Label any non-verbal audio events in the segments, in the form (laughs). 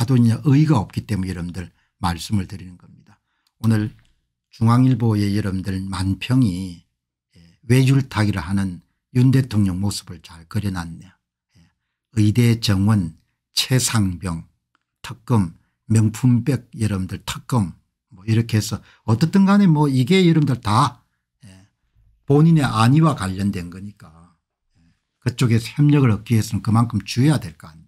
사도냐 의의가 없기 때문에 여러분들 말씀을 드리는 겁니다. 오늘 중앙일보의 여러분들 만평이 예, 외줄타기를 하는 윤 대통령 모습을 잘 그려놨네요. 예, 의대 정원 최상병 특검 명품백 여러분들 특검 뭐 이렇게 해서 어떻든 간에 뭐 이게 여러분들 다 예, 본인의 안위와 관련된 거니까 그쪽에서 협력을 얻기 위해서는 그만큼 주의해야 될 거 아니에요.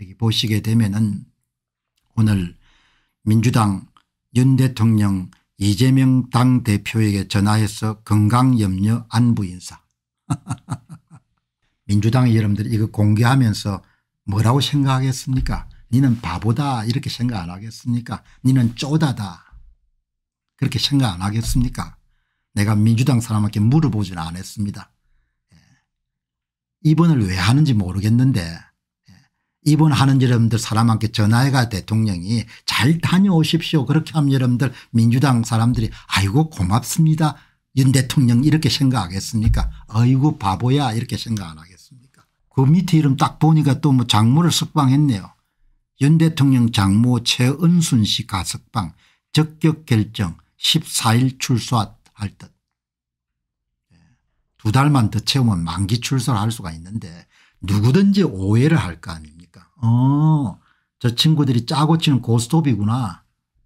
여기 보시게 되면은 오늘 민주당 윤 대통령 이재명 당대표에게 전화해서 건강염려 안부 인사. (laughs) 민주당의 여러분들이 이거 공개하면서 뭐라고 생각하겠습니까 니는 바보다 이렇게 생각 안 하겠습니까 니는 쪼다다 그렇게 생각 안 하겠습니까 내가 민주당 사람한테 물어보진 않았습니다. 예. 이번을왜 하는지 모르겠는데 이번 하는 여러분들 사람한테 전화해가 대통령이 잘 다녀오십시오. 그렇게 하면 여러분들 민주당 사람들이 아이고 고맙습니다. 윤 대통령 이렇게 생각하겠습니까 아이고 바보야 이렇게 생각 안 하겠습니까 그 밑에 이름 딱 보니까 또 뭐 장모를 석방했네요. 윤 대통령 장모 최은순 씨 가석방 적격 결정 14일 출소할 듯. 예. 두 달만 더 채우면 만기 출소를 할 수가 있는데 누구든지 오해를 할 거 아닙니까 아니까 그러니까. 어, 저 친구들이 짜고 치는 고스톱이구나.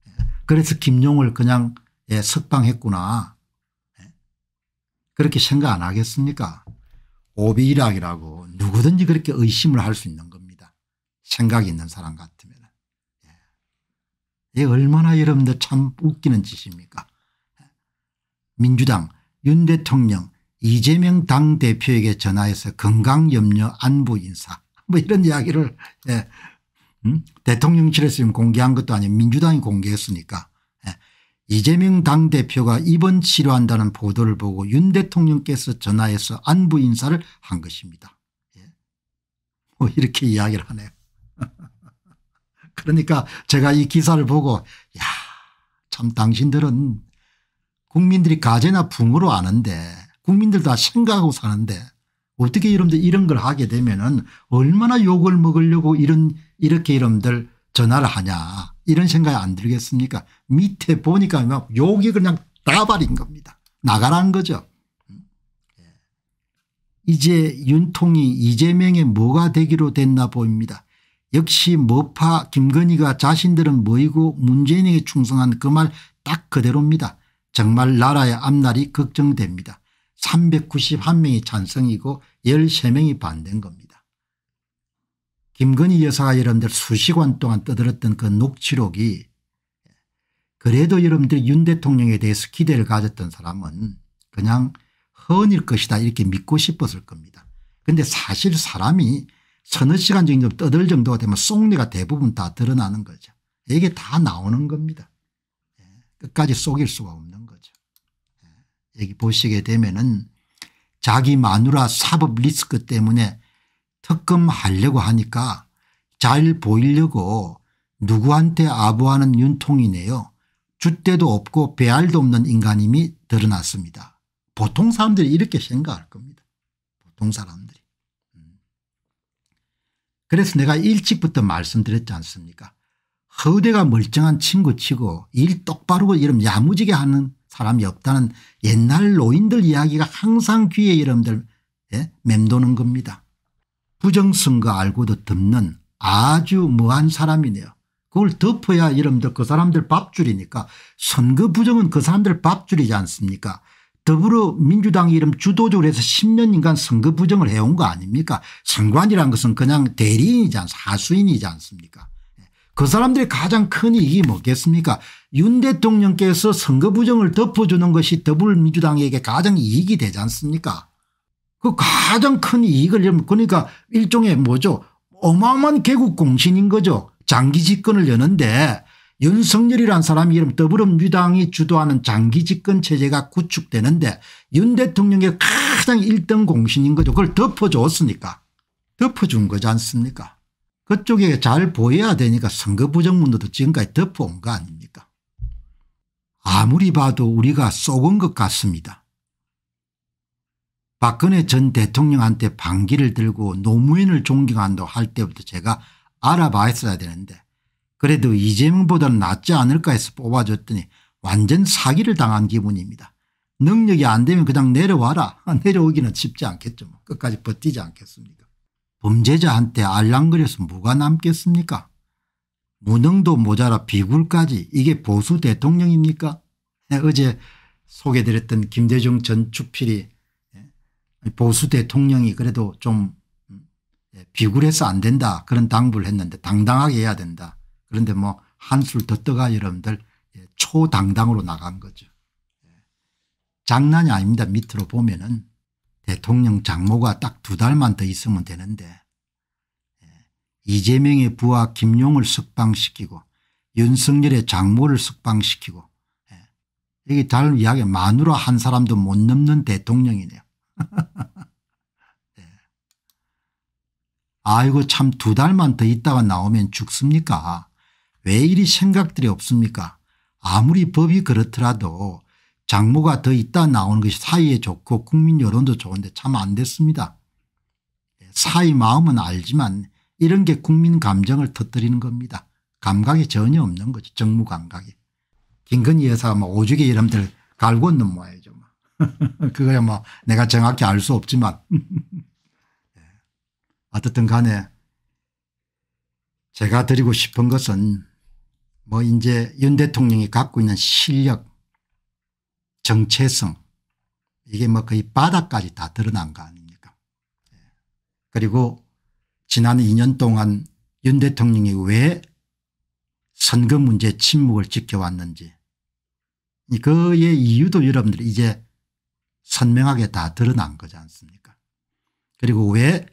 예, 그래서 김용을 그냥 예, 석방했구나. 예. 그렇게 생각 안 하겠습니까? 오비일학이라고 누구든지 그렇게 의심을 할 수 있는 겁니다. 생각이 있는 사람 같으면. 예. 얼마나 여러분들 참 웃기는 짓입니까? 예. 민주당 윤 대통령 이재명 당대표에게 전화해서 건강 염려 안부 인사 뭐 이런 이야기를 예. 음? 대통령실에서 공개한 것도 아니고 민주당이 공개했으니까 예. 이재명 당대표가 입원 치료한다는 보도를 보고 윤 대통령께서 전화해서 안부 인사를 한 것입니다. 예. 뭐 이렇게 이야기를 하네요. (laughs) 그러니까 제가 이 기사를 보고 야참 당신들은 국민들이 가재나 붕으로 아는데 국민들 다 생각하고 사는데 어떻게 여러분들 이런 걸 하게 되면은 얼마나 욕을 먹으려고 이런 이렇게 여러분들 전화를 하냐 이런 생각이 안 들겠습니까 밑에 보니까 막 욕이 그냥 따발인 겁니다. 나가라는 거죠. 예. 이제 윤통이 이재명의 뭐가 되기로 됐나 보입니다. 역시 머파 김건희가 자신들은 뭐이고 문재인에게 충성한 그 말 딱 그대로입니다. 정말 나라의 앞날이 걱정됩니다. 391명이 찬성이고 13명이 반된 겁니다. 김건희 여사가 여러분들 수시간 동안 떠들었던 그 녹취록이 그래도 여러분들 윤 대통령에 대해서 기대를 가졌던 사람은 그냥 허일 것이다 이렇게 믿고 싶었을 겁니다. 그런데 사실 사람이 서너 시간 정도 떠들 정도가 되면 속내가 대부분 다 드러나는 거죠. 이게 다 나오는 겁니다. 예, 끝까지 속일 수가 없는 거죠. 예, 여기 보시게 되면은 자기 마누라 사법 리스크 때문에 특검하려고 하니까 잘 보이려고 누구한테 아부하는 윤통이네요. 줏대도 없고 배알도 없는 인간임이 드러났습니다. 보통 사람들이 이렇게 생각할 겁니다. 보통 사람들이. 음. 그래서 내가 일찍부터 말씀드렸지 않습니까 허대가 멀쩡한 친구치고 일 똑바로 이름 야무지게 하는 사람이 없다는 옛날 노인들 이야기가 항상 귀에 이름들 예? 맴도는 겁니다. 부정선거 알고도 듣는 아주 무한 사람이네요. 그걸 덮어야 이름들그 사람들 밥줄이니까 선거 부정은 그 사람들 밥줄이지 않습니까 더불어민주당 이름 주도적으로 해서 10년인간 선거 부정을 해온 거 아닙니까? 선관이라는 것은 그냥 대리인이지 않습니까? 하수인이지 않습니까? 그 사람들이 가장 큰 이익이 뭐겠습니까 윤 대통령께서 선거 부정을 덮어주는 것이 더불민주당에게 가장 이익이 되지 않습니까 그 가장 큰 이익을 그러니까 일종의 뭐죠 어마어마한 개국 공신인 거죠 장기 집권을 여는데 윤석열이란 사람이 이름 더불어민주당이 주도하는 장기 집권 체제가 구축되는데 윤 대통령의 가장 1등 공신인 거죠. 그걸 덮어줬으니까 덮어준 거지 않습니까 그쪽에 잘 보여야 되니까 선거 부정문도 지금까지 덮어온 거 아닙니까 아무리 봐도 우리가 속은 것 같습니다. 박근혜 전 대통령한테 반기를 들고 노무현을 존경한다 할 때부터 제가 알아봤어야 되는데 그래도 이재명보다는 낫지 않을까 해서 뽑아줬더니 완전 사기를 당한 기분입니다. 능력이 안 되면 그냥 내려와라. (laughs) 내려오기는 쉽지 않겠죠. 뭐. 끝까지 버티지 않겠습니까 범죄자한테 알랑거려서 뭐가 남겠습니까 무능도 모자라 비굴까지 이게 보수 대통령입니까 네, 어제 소개드렸던 김대중 전 주필이 예, 보수 대통령이 그래도 좀 음, 예, 비굴해서 안 된다 그런 당부를 했는데 당당하게 해야 된다 그런데 뭐 한술 더 떠가 여러분들 예, 초당당으로 나간 거죠. 장난이 아닙니다. 밑으로 보면은 대통령 장모가 딱 두 달만 더 있으면 되는데 예, 이재명의 부하 김용을 석방시키고 윤석열의 장모를 석방시키고 예, 이기 다른 이야기 만으로 한 사람도 못 넘는 대통령이네요. (laughs) 예. 아이고 참 두 달만 더 있다가 나오면 죽습니까? 왜 이리 생각들이 없습니까? 아무리 법이 그렇더라도 장모가 더 있다 나오는 것이 사이에 좋고 국민 여론도 좋은데 참 안 됐습니다. 사이 마음은 알지만 이런 게 국민 감정을 터뜨리는 겁니다. 감각이 전혀 없는 거죠. 정무 감각이. 김건희 여사뭐 오죽에 여러분들 갈고 있는 모양이죠. 뭐. (laughs) 그거야 뭐 내가 정확히 알 수 없지만 (laughs) 어쨌든 간에 제가 드리고 싶은 것은 뭐 이제 윤 대통령이 갖고 있는 실력 정체성 이게 뭐 거의 바닥까지 다 드러난 거 아닙니까 예. 그리고 지난 2년 동안 윤 대통령이 왜 선거 문제 침묵을 지켜왔는지 그의 이유도 여러분들이 제 선명하게 다 드러난 거지 않습니까 그리고 왜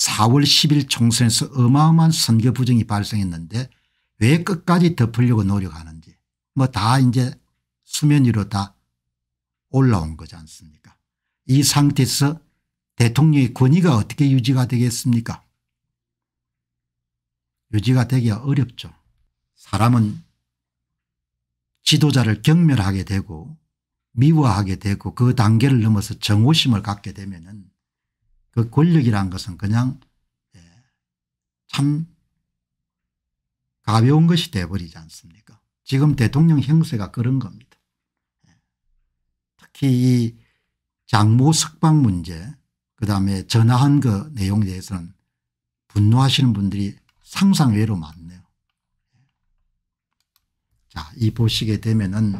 4월 10일 총선에서 어마어마한 선거 부정이 발생했는데 왜 끝까지 덮으려고 노력하는지 뭐 다 이제 수면 위로 다 올라온 거지 않습니까 이 상태에서 대통령의 권위가 어떻게 유지가 되겠습니까 유지가 되기가 어렵죠. 사람은 지도자를 경멸하게 되고 미워하게 되고 그 단계를 넘어서 정오심을 갖게 되면 은그 권력이란 것은 그냥 예, 참 가벼운 것이 돼버리지 않습니까 지금 대통령 행세가 그런 겁니다. 특히 이 장모 석방 문제 그다음에 전화한 그 내용에 대해서는 분노하시는 분들이 상상외로 많네요. 자, 이 보시게 되면은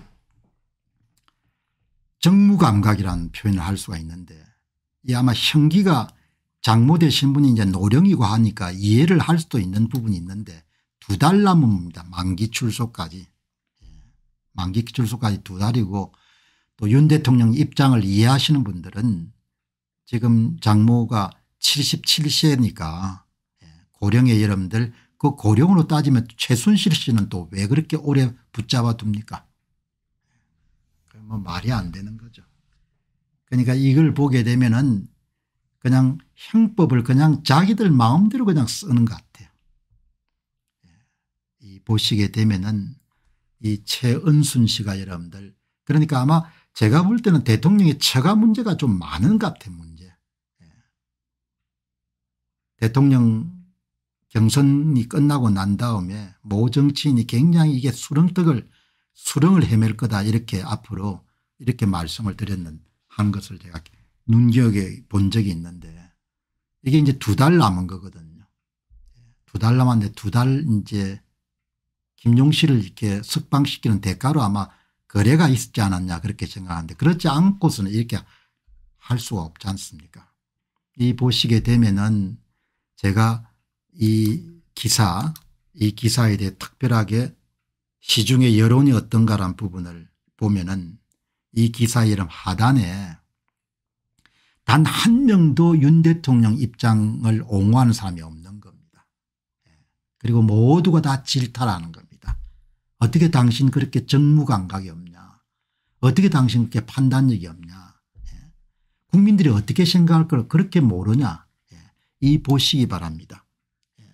정무감각이라는 표현을 할 수가 있는데 이 아마 형기가 장모 되신 분이 이제 노령이고 하니까 이해를 할 수도 있는 부분이 있는데 두 달 남은 겁니다. 만기 출소까지. 예. 만기 출소까지 두 달이고 또윤 대통령 입장을 이해하시는 분들은 지금 장모가 77세니까 예, 고령의 여러분들 그 고령으로 따지면 최순실 씨는 또 왜 그렇게 오래 붙잡아 둡니까 예, 뭐 말이 안 되는 거죠. 그러니까 이걸 보게 되면 은 그냥 형법을 그냥 자기들 마음대로 그냥 쓰는 것 같아요. 예, 이 보시게 되면 은이 최은순 씨가 여러분들 그러니까 아마 제가 볼 때는 대통령의 처가 문제가 좀 많은 것 같아 문제. 예. 대통령 경선이 끝나고 난 다음에 모 정치인이 굉장히 이게 수렁떡을 수렁을 헤맬 거다 이렇게 앞으로 이렇게 말씀을 드렸는 한 것을 제가 눈여겨 본 적이 있는데 이게 이제 두 달 남은 거거든요. 예. 두달 남았는데 두 달 이제 김용실을 이렇게 석방시키는 대가로 아마 거래가 있지 않았냐 그렇게 생각하는데 그렇지 않고서는 이렇게 할 수가 없지 않습니까 이 보시게 되면은 제가 이 기사 이 기사에 대해 특별하게 시중의 여론이 어떤가란 부분을 보면은 이 기사 이름 하단에 단 한 명도 윤 대통령 입장을 옹호하는 사람이 없는 겁니다. 예. 그리고 모두가 다 질타라는 겁니다. 어떻게 당신 그렇게 정무감각이 없냐 어떻게 당신 그렇게 판단력이 없냐 예. 국민들이 어떻게 생각할 걸 그렇게 모르냐 예. 이 보시기 바랍니다. 예.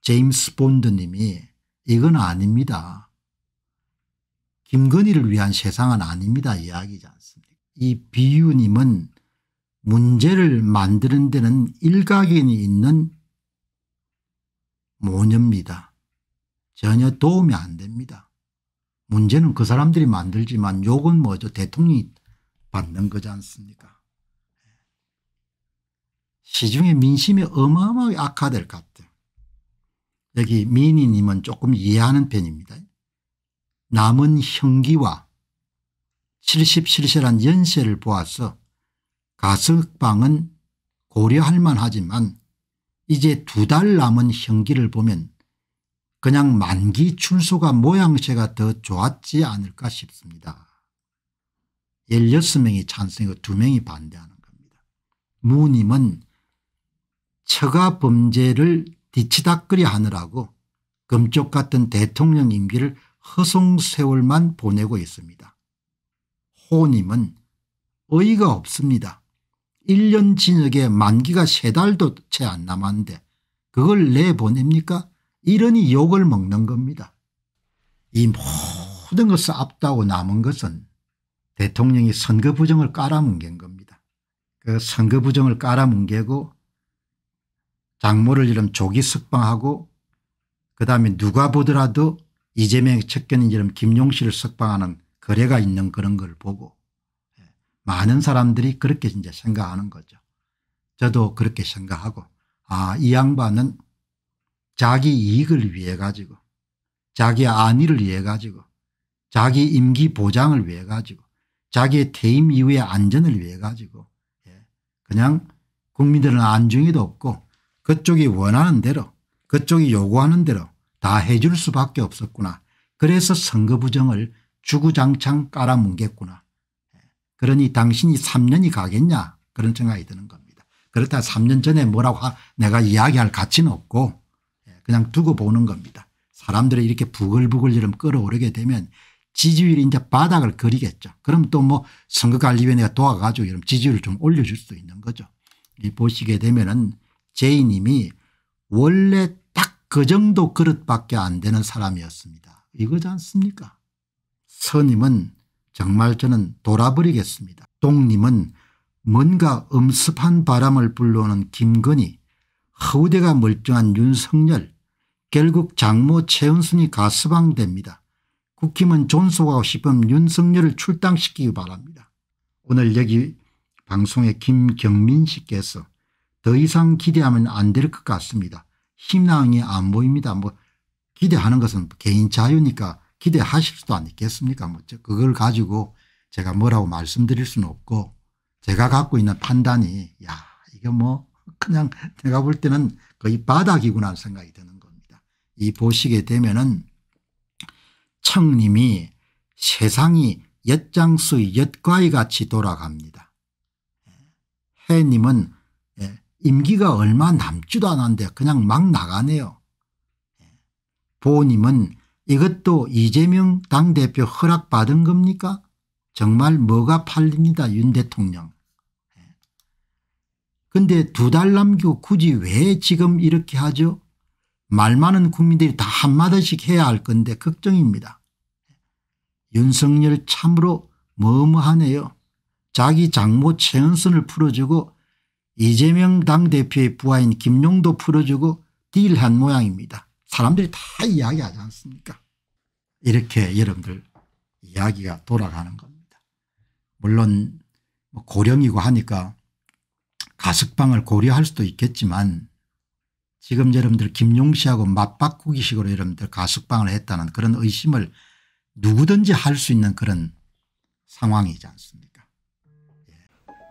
제임스 본드님이 이건 아닙니다. 김건희를 위한 세상은 아닙니다 이야기지 않습니까 이 비유님은 문제를 만드는 데는 일각인이 있는 모녀입니다. 전혀 도움이 안 됩니다. 문제는 그 사람들이 만들지만 욕은 뭐죠 대통령이 받는 거지 않습니까 시중에 민심이 어마어마하게 악화될 것 같아요. 여기 미니님은 조금 이해하는 편입니다. 남은 형기와 77세란 연세를 보아서 가석방은 고려할 만하지만 이제 두 달 남은 형기를 보면 그냥 만기 출소가 모양새가 더 좋았지 않을까 싶습니다. 16명이 찬성이고 2명이 반대하는 겁니다. 무님은 처가 범죄를 뒤치다거리 하느라고 금쪽 같은 대통령 임기를 허송세월만 보내고 있습니다. 호님은 어이가 없습니다. 1년 진역에 만기가 3달도 채 안 남았는데 그걸 내보냅니까? 이러니 욕을 먹는 겁니다. 이 모든 것을 앞다고 남은 것은 대통령이 선거 부정을 깔아뭉갠 겁니다. 그 선거 부정을 깔아뭉개고 장모를 이름 조기 석방하고 그다음에 누가 보더라도 이재명의 측근인 이름 김용실을 석방하는 거래가 있는 그런 걸 보고 예, 많은 사람들이 그렇게 이제 생각하는 거죠. 저도 그렇게 생각하고 아이 양반은 자기 이익을 위해 가지고 자기 안위를 위해 가지고 자기 임기 보장을 위해 가지고 자기의 퇴임 이후의 안전을 위해 가지고 예, 그냥 국민들은 안중에도 없고 그쪽이 원하는 대로 그쪽이 요구하는 대로 다 해줄 수밖에 없었구나. 그래서 선거 부정을 주구장창 깔아뭉갰구나. 예, 그러니 당신이 3년이 가겠냐 그런 생각이 드는 겁니다. 그렇다 3년 전에 뭐라고 하, 내가 이야기할 가치는 없고 그냥 두고 보는 겁니다. 사람들이 이렇게 부글부글 이름 끌어오르게 되면 지지율이 이제 바닥을 그리겠죠. 그럼 또 뭐 선거관리위원회가 도와가지고 이런 지지율을 좀 올려줄 수 있는 거죠. 이 보시게 되면은 제이님이 원래 딱 그 정도 그릇밖에 안 되는 사람이었습니다. 이거지 않습니까? 선임은 정말 저는 돌아버리겠습니다. 동님은 뭔가 음습한 바람을 불러오는 김건희 허우대가 멀쩡한 윤석열 결국 장모 최은순이 가스방됩니다. 국힘은 존속하고 싶은 윤석열을 출당시키기 바랍니다. 오늘 여기 방송에 김경민 씨께서 더 이상 기대하면 안 될 것 같습니다. 힘나응이 안 보입니다. 뭐 기대하는 것은 개인 자유니까 기대하실 수도 아니겠습니까 뭐 그걸 가지고 제가 뭐라고 말씀드릴 수는 없고 제가 갖고 있는 판단이 야 이게 뭐 그냥 내가 볼 때는 거의 바닥이구나 하는 생각이 드는 겁니다. 이 보시게 되면은 청님이 세상이 엿장수 엿과의 같이 돌아갑니다. 예. 해님은 예, 임기가 얼마 남지도 않았는데 그냥 막 나가네요. 예. 보님은 이것도 이재명 당대표 허락받은 겁니까? 정말 뭐가 팔립니다 윤 대통령. 근데 두 달 남기고 굳이 왜 지금 이렇게 하죠? 말 많은 국민들이 다 한마디씩 해야 할 건데 걱정입니다. 윤석열 참으로 머무하네요. 자기 장모 최은순을 풀어주고 이재명 당대표의 부하인 김용도 풀어주고 딜 한 모양입니다. 사람들이 다 이야기하지 않습니까 이렇게 여러분들 이야기가 돌아가는 겁니다. 물론 뭐 고령이고 하니까 가석방을 고려할 수도 있겠지만 지금 여러분들 김용시하고 맞바꾸기식으로 여러분들 가석방을 했다는 그런 의심을 누구든지 할 수 있는 그런 상황이지 않습니까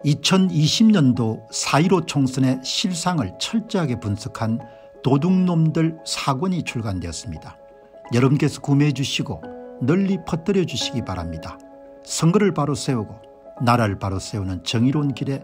2020년도 예. 4.15 총선의 실상을 철저하게 분석한 도둑놈들 사권이 출간되었습니다. 여러분께서 구매해 주시고 널리 퍼뜨려 주시기 바랍니다. 선거를 바로 세우고 나라를 바로 세우는 정의로운 길에